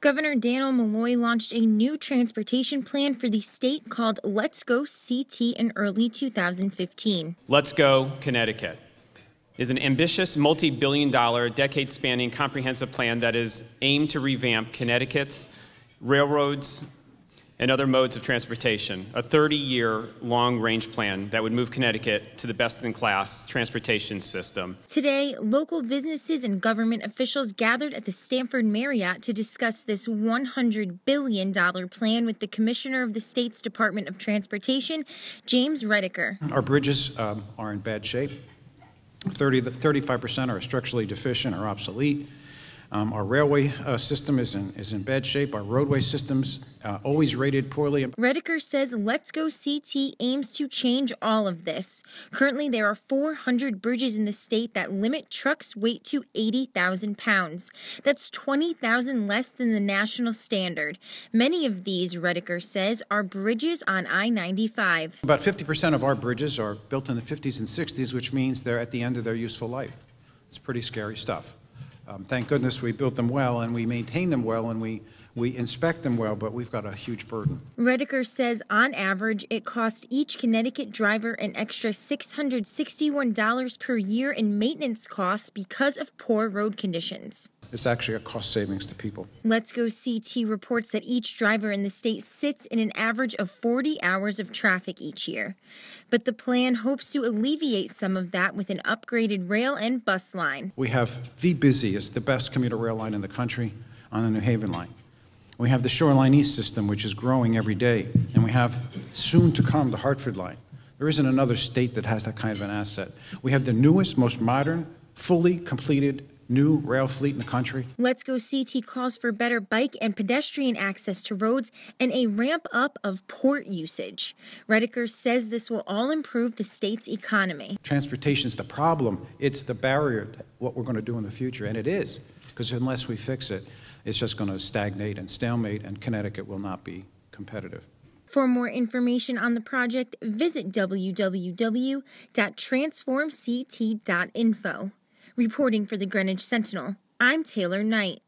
Governor Daniel Malloy launched a new transportation plan for the state called Let's Go CT in early 2015. Let's Go Connecticut is an ambitious multi billion dollar, decade spanning comprehensive plan that is aimed to revamp Connecticut's railroads, and other modes of transportation, a 30-year long-range plan that would move Connecticut to the best-in-class transportation system. Today, local businesses and government officials gathered at the Stanford Marriott to discuss this $100 billion plan with the Commissioner of the State's Department of Transportation, James Redeker. Our bridges um, are in bad shape. 30, 35% are structurally deficient or obsolete. Um, our railway uh, system is in, is in bad shape. Our roadway systems uh, always rated poorly. Rediker says Let's Go CT aims to change all of this. Currently, there are 400 bridges in the state that limit trucks' weight to 80,000 pounds. That's 20,000 less than the national standard. Many of these, Rediker says, are bridges on I 95. About 50% of our bridges are built in the 50s and 60s, which means they're at the end of their useful life. It's pretty scary stuff. Um, thank goodness we built them well and we maintain them well and we we inspect them well, but we've got a huge burden. Redeker says on average, it costs each Connecticut driver an extra $661 per year in maintenance costs because of poor road conditions. It's actually a cost savings to people. Let's Go CT reports that each driver in the state sits in an average of 40 hours of traffic each year. But the plan hopes to alleviate some of that with an upgraded rail and bus line. We have the busiest, the best commuter rail line in the country on the New Haven line. We have the Shoreline East system, which is growing every day, and we have soon to come the Hartford Line. There isn't another state that has that kind of an asset. We have the newest, most modern, fully completed new rail fleet in the country. Let's Go CT calls for better bike and pedestrian access to roads and a ramp up of port usage. Redeker says this will all improve the state's economy. Transportation is the problem, it's the barrier to what we're going to do in the future, and it is because unless we fix it, it's just going to stagnate and stalemate, and Connecticut will not be competitive. For more information on the project, visit www.transformct.info. Reporting for the Greenwich Sentinel, I'm Taylor Knight.